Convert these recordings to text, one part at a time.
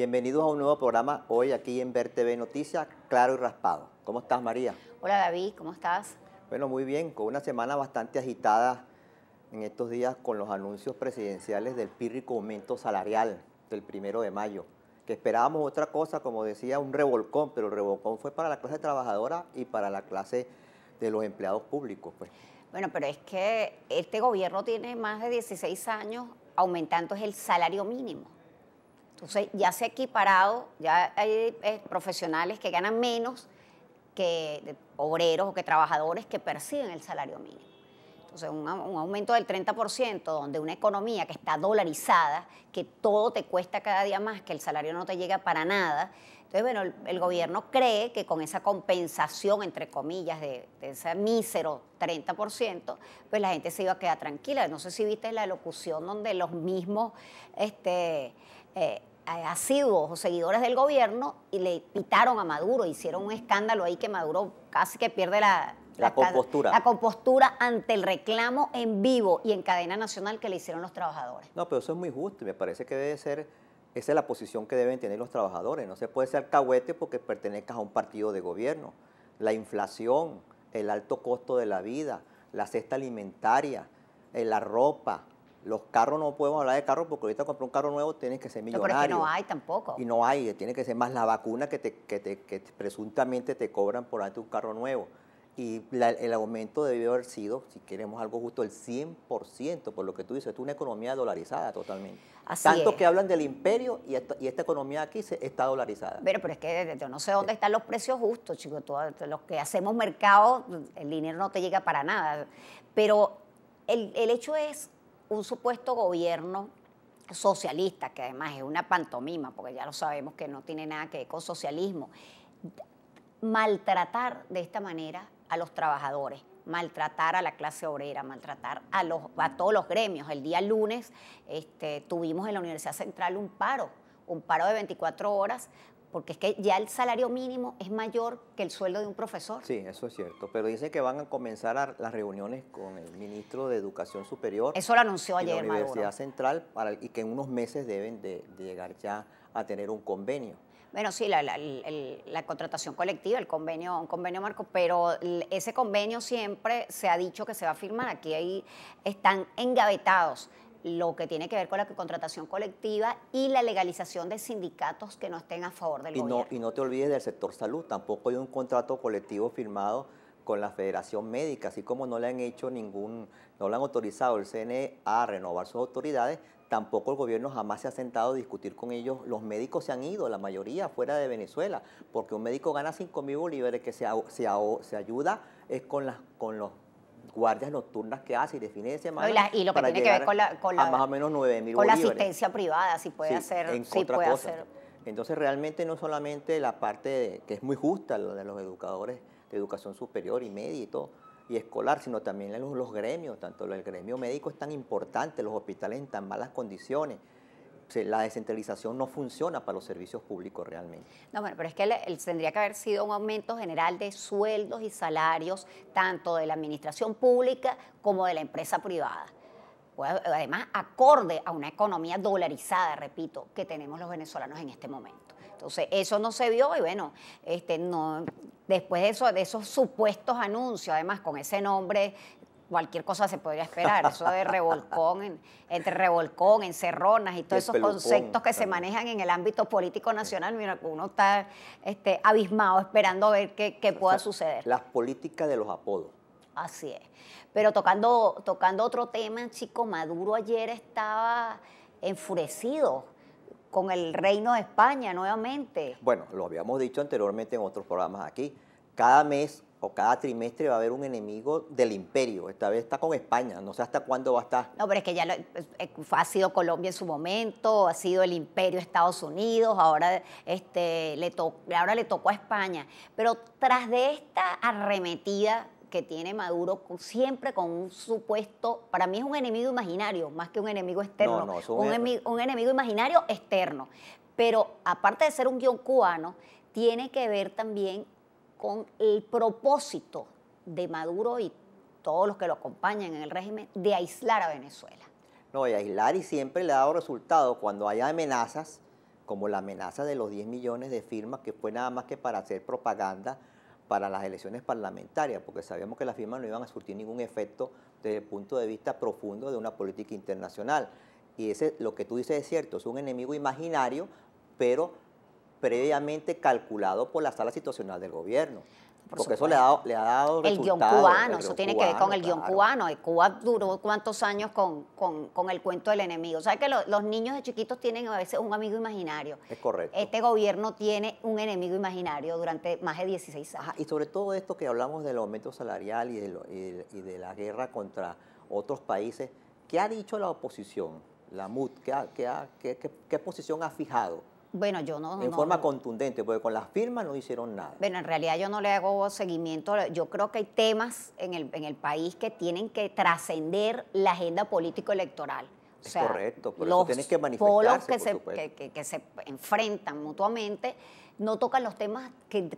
Bienvenidos a un nuevo programa hoy aquí en Ver TV Noticias, claro y raspado. ¿Cómo estás, María? Hola, David, ¿cómo estás? Bueno, muy bien, con una semana bastante agitada en estos días con los anuncios presidenciales del pírrico aumento salarial del primero de mayo, que esperábamos otra cosa, como decía, un revolcón, pero el revolcón fue para la clase trabajadora y para la clase de los empleados públicos. Pues. Bueno, pero es que este gobierno tiene más de 16 años aumentando el salario mínimo. Entonces ya se ha equiparado, ya hay eh, profesionales que ganan menos que obreros o que trabajadores que perciben el salario mínimo. Entonces, un, aumento del 30%, donde una economía que está dolarizada, que todo te cuesta cada día más, que el salario no te llega para nada. Entonces, bueno, el, gobierno cree que con esa compensación, entre comillas, de, ese mísero 30%, pues la gente se iba a quedar tranquila. No sé si viste la locución donde los mismos este, eh, asiduos o seguidores del gobierno y le pitaron a Maduro, hicieron un escándalo ahí que Maduro casi que pierde la, compostura. La compostura ante el reclamo en vivo y en cadena nacional que le hicieron los trabajadores. No, pero eso es muy justo y me parece que debe ser, esa es la posición que deben tener los trabajadores. No se puede ser cahuete porque pertenezcas a un partido de gobierno. La inflación, el alto costo de la vida, la cesta alimentaria, eh, la ropa, los carros no podemos hablar de carros porque ahorita comprar un carro nuevo tienes que ser millonario. pero es que no hay tampoco. Y no hay, tiene que ser más la vacuna que, te, que, te, presuntamente te cobran por ante un carro nuevo. Y el aumento debió haber sido, si queremos algo justo, el 100%, por lo que tú dices, es una economía dolarizada totalmente. Así Tanto que hablan del imperio y esta, economía aquí se, está dolarizada. Pero, pero es que yo no sé dónde están los precios justos, chicos. Los que hacemos mercado, el dinero no te llega para nada. Pero el hecho es un supuesto gobierno socialista, que además es una pantomima, porque ya lo sabemos que no tiene nada que ver con socialismo, maltratar de esta manera a los trabajadores maltratar a la clase obrera, maltratar a, los, todos los gremios. El día lunes este, tuvimos en la Universidad Central un paro, un paro de 24 horas porque es que ya el salario mínimo es mayor que el sueldo de un profesor. Sí, eso es cierto, pero dice que van a comenzar las reuniones con el ministro de Educación Superior. Eso lo anunció ayer la Universidad Central para, y que en unos meses deben de, llegar ya a tener un convenio. Bueno, sí, la, la, contratación colectiva, el convenio, un convenio marco, pero ese convenio siempre se ha dicho que se va a firmar. Aquí ahí están engavetados lo que tiene que ver con la contratación colectiva y la legalización de sindicatos que no estén a favor del y gobierno. No, y no te olvides del sector salud, tampoco hay un contrato colectivo firmado con la Federación Médica, así como no le han hecho ningún, no le han autorizado el CNE a renovar sus autoridades, tampoco el gobierno jamás se ha sentado a discutir con ellos. Los médicos se han ido, la mayoría fuera de Venezuela, porque un médico gana 5 mil bolívares que se, se, se ayuda es con, las, con los guardias nocturnas que hace y de ese de y, lo que tiene que ver con la, más Con la asistencia privada, si puede hacer. puede Entonces, realmente no solamente la parte que es muy justa, la de los educadores de educación superior y media y escolar, sino también los gremios, tanto el gremio médico es tan importante, los hospitales en tan malas condiciones la descentralización no funciona para los servicios públicos realmente. No, bueno, pero es que tendría que haber sido un aumento general de sueldos y salarios, tanto de la administración pública como de la empresa privada. Pues, además, acorde a una economía dolarizada, repito, que tenemos los venezolanos en este momento. Entonces, eso no se vio y bueno, este, no, después de esos supuestos anuncios, además con ese nombre cualquier cosa se podría esperar. Eso de revolcón, entre revolcón, encerronas y todos esos conceptos que se manejan en el ámbito político nacional, mira, uno está este, abismado esperando a ver qué, pueda suceder. Las políticas de los apodos. Así es. Pero tocando otro tema, chico, Maduro ayer estaba enfurecido con el Reino de España nuevamente. Bueno, lo habíamos dicho anteriormente en otros programas aquí. Cada mes o cada trimestre va a haber un enemigo del imperio. Esta vez está con España, no sé hasta cuándo va a estar. No, pero es que ya ha sido Colombia en su momento, ha sido el imperio Estados Unidos, ahora, este, le, ahora le tocó a España. Pero tras de esta arremetida que tiene Maduro siempre con un supuesto, para mí es un enemigo imaginario, más que un enemigo externo, no, no, es un, un, enemigo, un enemigo imaginario externo. Pero aparte de ser un guión cubano, tiene que ver también con el propósito de Maduro y todos los que lo acompañan en el régimen de aislar a Venezuela. No, y aislar y siempre le ha dado resultado cuando haya amenazas, como la amenaza de los 10 millones de firmas, que fue nada más que para hacer propaganda para las elecciones parlamentarias, porque sabíamos que las firmas no iban a surtir ningún efecto desde el punto de vista profundo de una política internacional. Y ese, lo que tú dices es cierto, es un enemigo imaginario, pero previamente calculado por la sala situacional del gobierno. porque eso le ha dado, le ha dado El guión cubano, eso tiene que ver con el guión cubano. Cuba duró cuántos años con, el cuento del enemigo. ¿Sabes que los niños de chiquitos tienen a veces un amigo imaginario? Es correcto. Este gobierno tiene un enemigo imaginario durante más de 16 años. y sobre todo esto que hablamos del aumento salarial y de, la guerra contra otros países, ¿qué ha dicho la oposición? La MUD, qué posición ha fijado? Bueno, yo no. En forma contundente, porque con las firmas no hicieron nada. Bueno, en realidad yo no le hago seguimiento. Yo creo que hay temas en el, en el país que tienen que trascender la agenda político-electoral. es correcto, pero los eso tienes que manifestarse, se, que, que se enfrentan mutuamente no tocan los temas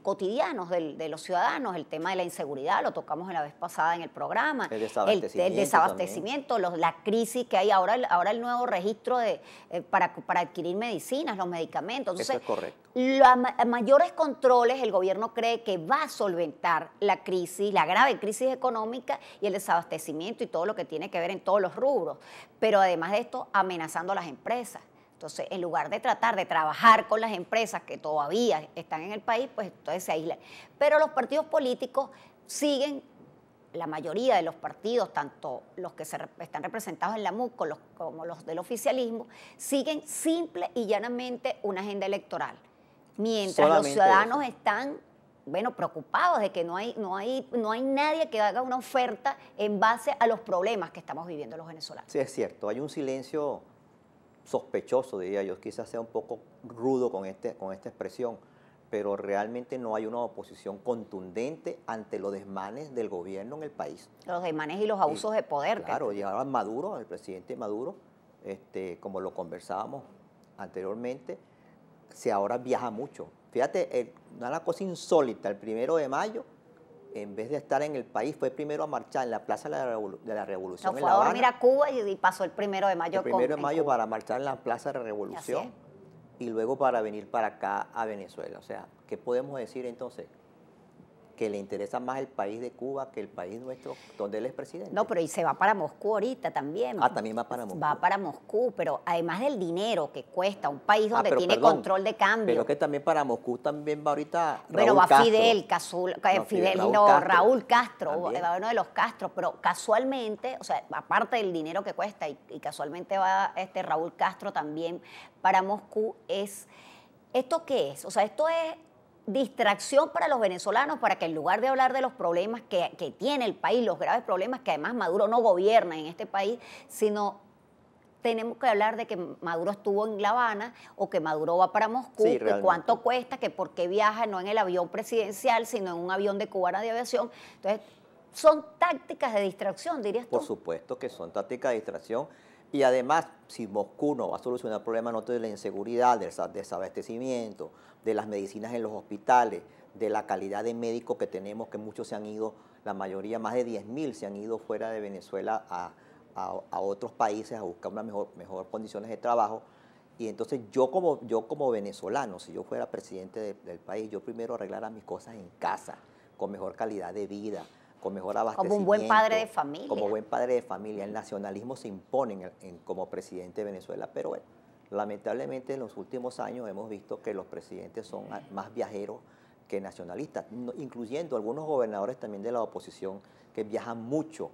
cotidianos de los ciudadanos, el tema de la inseguridad, lo tocamos en la vez pasada en el programa, el desabastecimiento, el, desabastecimiento la crisis que hay ahora, ahora el nuevo registro de, eh, para, para, adquirir medicinas, los medicamentos. Entonces, Eso es correcto. Los mayores controles el gobierno cree que va a solventar la crisis, la grave crisis económica y el desabastecimiento y todo lo que tiene que ver en todos los rubros, pero además de esto amenazando a las empresas entonces, en lugar de tratar de trabajar con las empresas que todavía están en el país, pues entonces se aíslan. Pero los partidos políticos siguen, la mayoría de los partidos, tanto los que se están representados en la MUC como los, del oficialismo, siguen simple y llanamente una agenda electoral. Mientras los ciudadanos están bueno, preocupados de que no hay, no, hay, no hay nadie que haga una oferta en base a los problemas que estamos viviendo los venezolanos. Sí, es cierto, hay un silencio sospechoso, diría yo, quizás sea un poco rudo con, este, con esta expresión, pero realmente no hay una oposición contundente ante los desmanes del gobierno en el país. Los desmanes y los abusos de poder. Claro, llegaba Maduro, el presidente Maduro, este, como lo conversábamos anteriormente, se ahora viaja mucho. Fíjate, eh, una cosa insólita, el primero de mayo en vez de estar en el país, fue primero a marchar en la Plaza de la, Revolución. No, fue en la a Cuba y, pasó el primero de mayo. El primero de mayo para marchar en la Plaza de la Revolución y luego para venir para acá a Venezuela. O sea, ¿qué podemos decir entonces? que le interesa más el país de Cuba que el país nuestro, donde él es presidente. No, pero y se va para Moscú ahorita también. Ah, también va para Moscú. Va para Moscú, pero además del dinero que cuesta, un país ah, donde tiene control de cambio. Pero que también para Moscú también va ahorita Bueno, va Fidel, Casulo, eh, Fidel, Raúl no, Castro, Raúl Castro va uno de los Castro, pero casualmente, o sea, aparte del dinero que cuesta y, y casualmente va este Raúl Castro también para Moscú, es... ¿Esto qué es? O sea, esto es distracción para los venezolanos para que en lugar de hablar de los problemas que, tiene el país, los graves problemas que además Maduro no gobierna en este país, sino tenemos que hablar de que Maduro estuvo en La Habana o que Maduro va para Moscú, cuánto cuesta, que por qué viaja no en el avión presidencial, sino en un avión de cubana de aviación. Entonces, son tácticas de distracción, dirías tú. Por supuesto que son tácticas de distracción y además, si Moscú no va a solucionar el problema no de la inseguridad, del desabastecimiento, de las medicinas en los hospitales, de la calidad de médicos que tenemos, que muchos se han ido, la mayoría, más de 10.000 se han ido fuera de Venezuela a, otros países a buscar unas mejor, mejor condiciones de trabajo. Y entonces yo como, yo como venezolano, si yo fuera presidente del país, yo primero arreglara mis cosas en casa, con mejor calidad de vida, como un buen padre de familia. Como buen padre de familia. El nacionalismo se impone como presidente de Venezuela, pero lamentablemente en los últimos años hemos visto que los presidentes son más viajeros que nacionalistas, incluyendo algunos gobernadores también de la oposición que viajan mucho,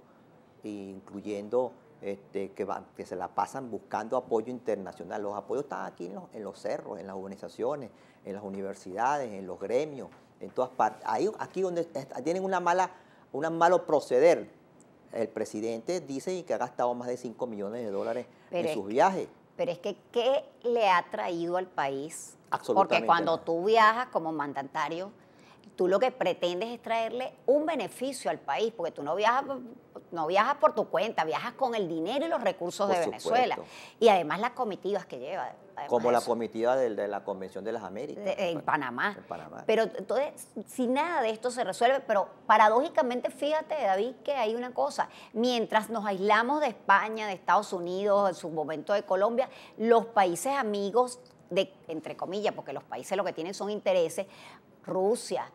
incluyendo este, que, se la pasan buscando apoyo internacional. Los apoyos están aquí en los, cerros, en las organizaciones, en las universidades, en los gremios, en todas partes. Ahí, aquí donde tienen una mala un malo proceder. El presidente dice que ha gastado más de 5 millones de dólares en sus viajes. Pero es que, ¿qué le ha traído al país? Porque cuando tú viajas como mandatario, tú lo que pretendes es traerle un beneficio al país, porque tú no viajas no viajas por tu cuenta, viajas con el dinero y los recursos de Venezuela. Y además las comitivas que lleva. Como la comitiva de, la Convención de las Américas. en, pues, Panamá. en Panamá. Pero entonces, si nada de esto se resuelve, pero paradójicamente, fíjate, David, que hay una cosa. Mientras nos aislamos de España, de Estados Unidos, en su momento de Colombia, los países amigos, de, entre comillas, porque los países lo que tienen son intereses, Rusia,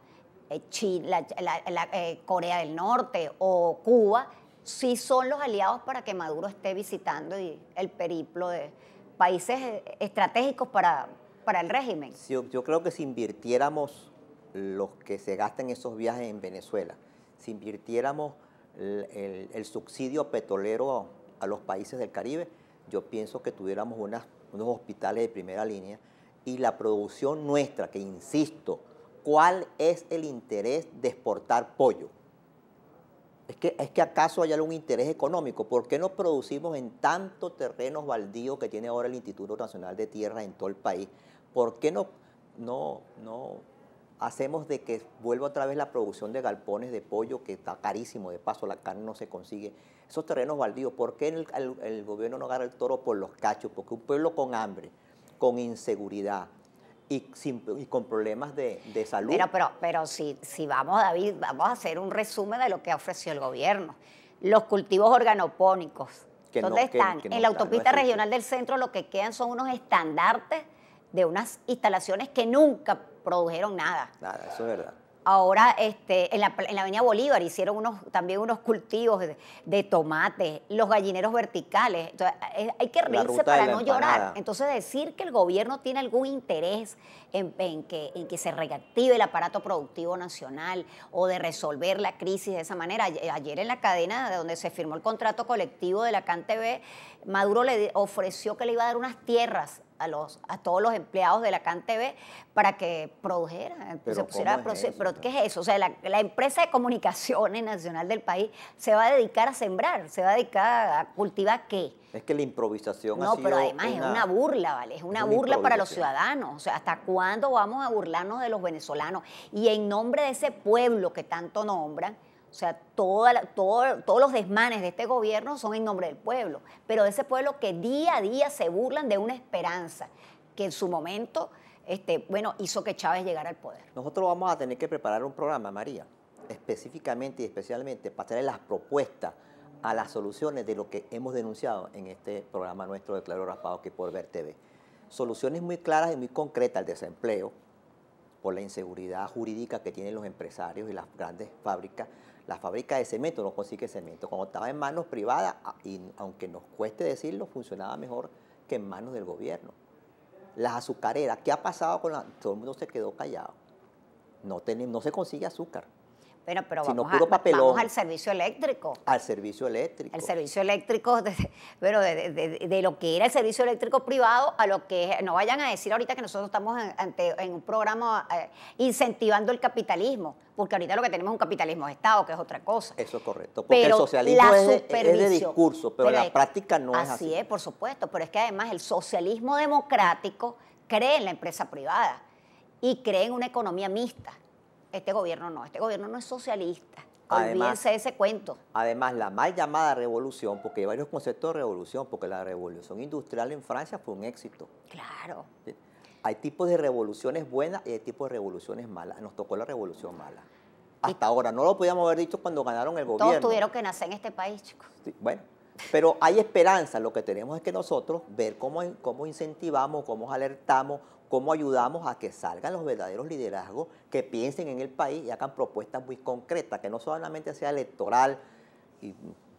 eh, China, la, eh, Corea del Norte o Cuba, si son los aliados para que Maduro esté visitando y el periplo de países eh, estratégicos para, el régimen. Yo, creo que si invirtiéramos los que se gastan esos viajes en Venezuela, si invirtiéramos el, subsidio petrolero a, los países del Caribe, yo pienso que tuviéramos unos hospitales de primera línea y la producción nuestra, que insisto, ¿cuál es el interés de exportar pollo? es que, acaso hay algún interés económico. ¿Por qué no producimos en tantos terrenos baldíos que tiene ahora el Instituto Nacional de Tierra en todo el país? ¿Por qué no, no, no hacemos de que vuelva otra vez la producción de galpones de pollo, que está carísimo, de paso la carne no se consigue. Esos terrenos baldíos, ¿por qué el, el gobierno no agarra el toro por los cachos? Porque un pueblo con hambre, con inseguridad, y, y con problemas de, de salud. pero, pero si, si vamos, David, vamos a hacer un resumen de lo que ofreció el gobierno. Los cultivos organopónicos. ¿Dónde están? en la autopista regional del centro lo que quedan son unos estandartes de unas instalaciones que nunca produjeron nada. Nada, eso es verdad. Ahora este, en, la, en la Avenida Bolívar hicieron unos, también unos cultivos de, tomate tomates, los gallineros verticales. hay que reírse para no llorar. Entonces, decir que el gobierno tiene algún interés en, que, en que se reactive el aparato productivo nacional o de resolver la crisis de esa manera. Ayer en la cadena de donde se firmó el contrato colectivo de la Cante TV, Maduro le ofreció que le iba a dar unas tierras a, los, a todos los empleados de la CAN TV para que produjera. Eh, pero se pusiera a pero ¿qué es eso? O sea, la, empresa de comunicaciones nacional del país se va a dedicar a sembrar, se va a dedicar a cultivar qué. Es que la improvisación No, ha sido pero además es una burla, ¿vale? es una burla para los ciudadanos. O sea, ¿hasta cuándo vamos a burlarnos de los venezolanos? Y en nombre de ese pueblo que tanto nombran, o sea, todos los desmanes de este gobierno son en nombre del pueblo, pero de ese pueblo que día a día se burlan de una esperanza que en su momento, este, bueno, hizo que Chávez llegara al poder. Nosotros vamos a tener que preparar un programa, María, específicamente y especialmente para traer las propuestas a las soluciones de lo que hemos denunciado en este programa nuestro de Claro Raspado que por Ver TV. Soluciones muy claras y muy concretas al desempleo, por la inseguridad jurídica que tienen los empresarios y las grandes fábricas, la fábrica de cemento no consigue cemento. Cuando estaba en manos privadas, y aunque nos cueste decirlo, funcionaba mejor que en manos del gobierno. Las azucareras, ¿qué ha pasado con la...? Todo el mundo se quedó callado. No, no se consigue azúcar. Bueno, pero vamos, al servicio eléctrico. Al servicio eléctrico. El servicio eléctrico, de, de, lo que era el servicio eléctrico privado a lo que no vayan a decir ahorita que nosotros estamos en, en un programa eh, incentivando el capitalismo, porque ahorita lo que tenemos es un capitalismo de Estado, que es otra cosa. Eso es correcto, porque el socialismo es, de discurso, pero, la práctica no es así. Así es, por supuesto, pero es que además el socialismo democrático cree en la empresa privada y cree en una economía mixta este gobierno no, este gobierno no es socialista. Además, Olvídense ese cuento. Además, la mal llamada revolución, porque hay varios conceptos de revolución, porque la revolución industrial en Francia fue un éxito. Claro. Hay tipos de revoluciones buenas y hay tipos de revoluciones malas. Nos tocó la revolución mala. Hasta ahora, no lo podíamos haber dicho cuando ganaron el gobierno. Todos tuvieron que nacer en este país, chicos. Sí, bueno, pero hay esperanza, lo que tenemos es que nosotros ver cómo, cómo incentivamos, cómo alertamos, cómo ayudamos a que salgan los verdaderos liderazgos que piensen en el país y hagan propuestas muy concretas, que no solamente sea electoral. Y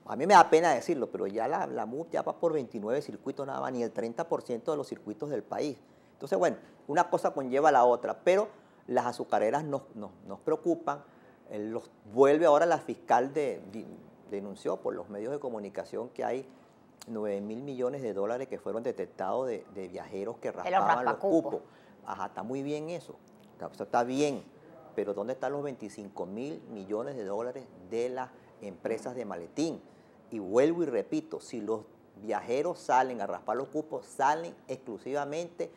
a mí me da pena decirlo, pero ya la, la ya va por 29 circuitos nada más, ni el 30% de los circuitos del país. Entonces, bueno, una cosa conlleva a la otra, pero las azucareras nos, nos, nos preocupan. Eh, los, vuelve ahora la fiscal de denunció por los medios de comunicación que hay 9 mil millones de dólares que fueron detectados de, viajeros que raspaban los, cupos. Ajá, está muy bien eso. Eso está bien. Pero ¿dónde están los 25 mil millones de dólares de las empresas de maletín? Y vuelvo y repito, si los viajeros salen a raspar los cupos, salen exclusivamente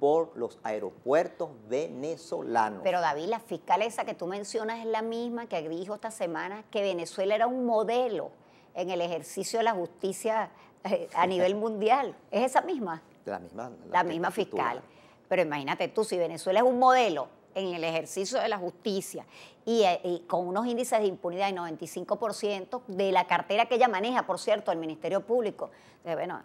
por los aeropuertos venezolanos. Pero David, la fiscal esa que tú mencionas es la misma que dijo esta semana que Venezuela era un modelo en el ejercicio de la justicia eh, a nivel mundial. ¿Es esa misma? La misma. la misma fiscal. Pero imagínate tú, si Venezuela es un modelo en el ejercicio de la justicia y, eh, con unos índices de impunidad del 95% de la cartera que ella maneja, por cierto, el Ministerio Público. Eh, bueno,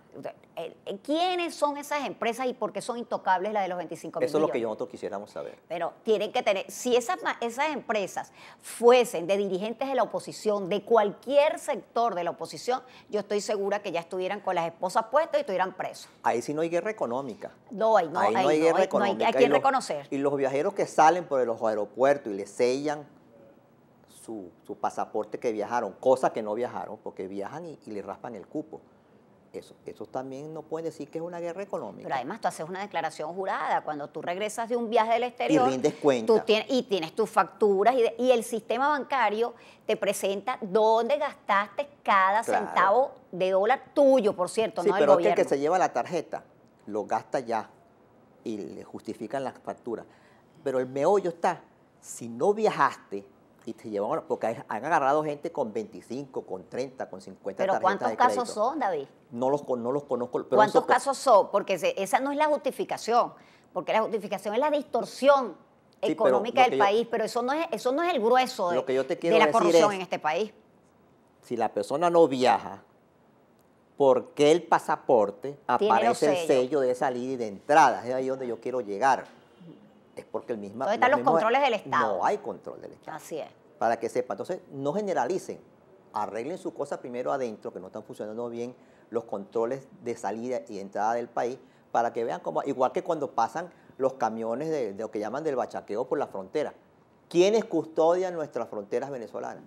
eh, ¿quiénes son esas empresas y por qué son intocables las de los 25 mil Eso es lo que nosotros quisiéramos saber. Pero tienen que tener, si esas, esas empresas fuesen de dirigentes de la oposición, de cualquier sector de la oposición, yo estoy segura que ya estuvieran con las esposas puestas y estuvieran presos. Ahí sí no hay guerra económica. No hay, no, no hay guerra económica. hay, hay reconocer. Y los viajeros que salen por los aeropuertos y le sellan su, pasaporte que viajaron, cosas que no viajaron, porque viajan y, le raspan el cupo. Eso, eso, también no puede decir que es una guerra económica. Pero además tú haces una declaración jurada. Cuando tú regresas de un viaje del exterior. Y rindes cuenta. tienes, y tienes tus facturas. Y, el sistema bancario te presenta dónde gastaste cada centavo de dólar tuyo, por cierto, no pero que el que se lleva la tarjeta lo gasta ya y le justifican las facturas pero el meollo está, si no viajaste y te llevaron, porque han agarrado gente con 25, con 30, con 50 ¿Pero cuántos casos son, David? No los, conozco. ¿Cuántos pues casos son? Porque esa no es la justificación, porque la justificación es la distorsión económica del país, pero eso no, es, el grueso de, la corrupción en este país. Si la persona no viaja, ¿por qué el pasaporte aparece el sello de salida y de entrada? Es ahí donde yo quiero llegar es porque el mismo... ¿Dónde están los, controles del Estado? No hay control del Estado. Así es. Para que sepa. Entonces, no generalicen. Arreglen su cosa primero adentro, que no están funcionando bien los controles de salida y entrada del país, para que vean cómo... Igual que cuando pasan los camiones de lo que llaman del bachaqueo por la frontera. ¿Quiénes custodian nuestras fronteras venezolanas?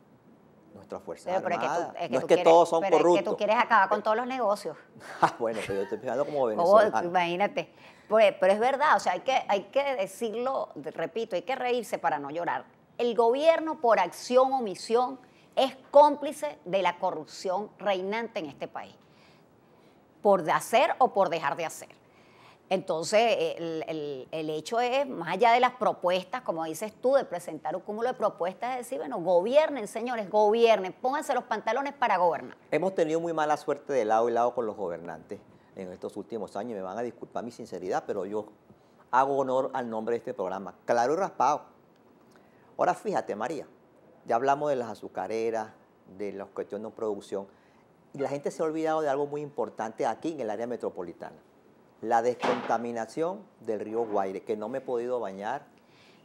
nuestras fuerzas no es que todos son corruptos. Es que tú quieres acabar con todos los negocios. Ah, bueno, pero yo estoy pensando como venezolano. imagínate. Pues, pero, es verdad, o sea, hay que, hay que decirlo, repito, hay que reírse para no llorar. El gobierno, por acción o omisión, es cómplice de la corrupción reinante en este país. Por hacer o por dejar de hacer. Entonces, el, hecho es, más allá de las propuestas, como dices tú, de presentar un cúmulo de propuestas, es decir, bueno, gobiernen, señores, gobiernen, pónganse los pantalones para gobernar. Hemos tenido muy mala suerte de lado y lado con los gobernantes en estos últimos años, me van a disculpar mi sinceridad, pero yo hago honor al nombre de este programa, claro y raspado. Ahora fíjate, María, ya hablamos de las azucareras, de las cuestiones de producción, y la gente se ha olvidado de algo muy importante aquí en el área metropolitana la descontaminación del río Guaire, que no me he podido bañar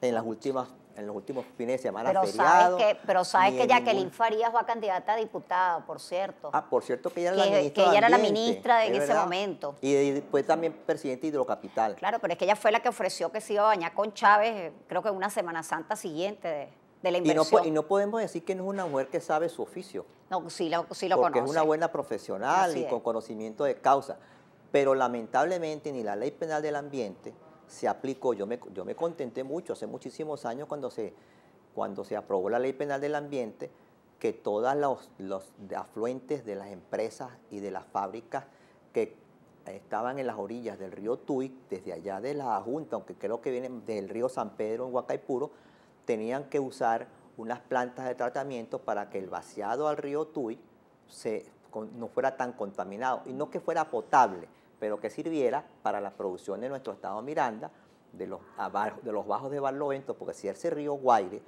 en las últimas en los últimos fines de semana pero Sabes que, pero sabes que Jacqueline Farías va candidata a diputado, por cierto. Ah, por cierto que ella era la ministra. Que ella era la ministra en ese momento. Y después también presidente de Hidrocapital. Claro, pero es que ella fue la que ofreció que se iba a bañar con Chávez, creo que una Semana Santa siguiente de, la inversión. Y no, podemos decir que no es una mujer que sabe su oficio. No, sí lo, sí porque es una buena profesional y con conocimiento de causa. Pero lamentablemente ni la ley penal del ambiente se aplicó. Yo me, contenté mucho hace muchísimos años cuando se, cuando se aprobó la ley penal del ambiente que todos los, afluentes de las empresas y de las fábricas que estaban en las orillas del río Tuy, desde allá de la Junta, aunque creo que vienen del río San Pedro en Huacaipuro, tenían que usar unas plantas de tratamiento para que el vaciado al río Tuy no fuera tan contaminado y no que fuera potable, pero que sirviera para la producción de nuestro estado Miranda, de los, de los bajos de Barlovento, porque si ese río Guaire,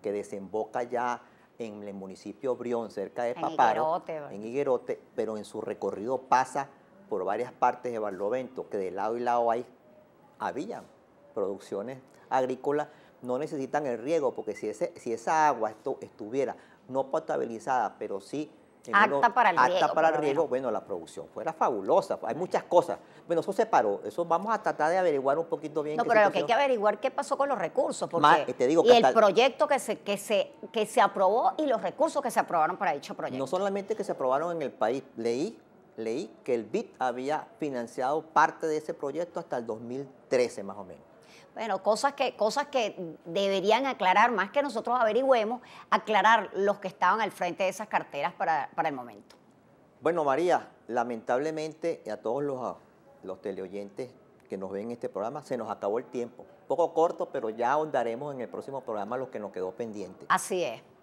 que desemboca ya en el municipio Brión, cerca de Paparo, en Higuerote, pero en su recorrido pasa por varias partes de Barlovento, que de lado y lado hay, había producciones agrícolas, no necesitan el riego, porque si, ese, si esa agua estuviera no potabilizada, pero sí Acta para el riego. Acta para el bueno, la producción fuera fabulosa, hay muchas cosas. Bueno, eso se paró, eso vamos a tratar de averiguar un poquito bien. No, pero lo que hay que averiguar qué pasó con los recursos, porque y el proyecto que se, que, que se aprobó y los recursos que se aprobaron para dicho proyecto. No solamente que se aprobaron en el país, leí, leí que el bit había financiado parte de ese proyecto hasta el 2013 más o menos. Bueno, cosas que, cosas que deberían aclarar, más que nosotros averigüemos, aclarar los que estaban al frente de esas carteras para, el momento. Bueno, María, lamentablemente a todos los, los teleoyentes que nos ven en este programa, se nos acabó el tiempo. Poco corto, pero ya ahondaremos en el próximo programa lo que nos quedó pendiente. Así es.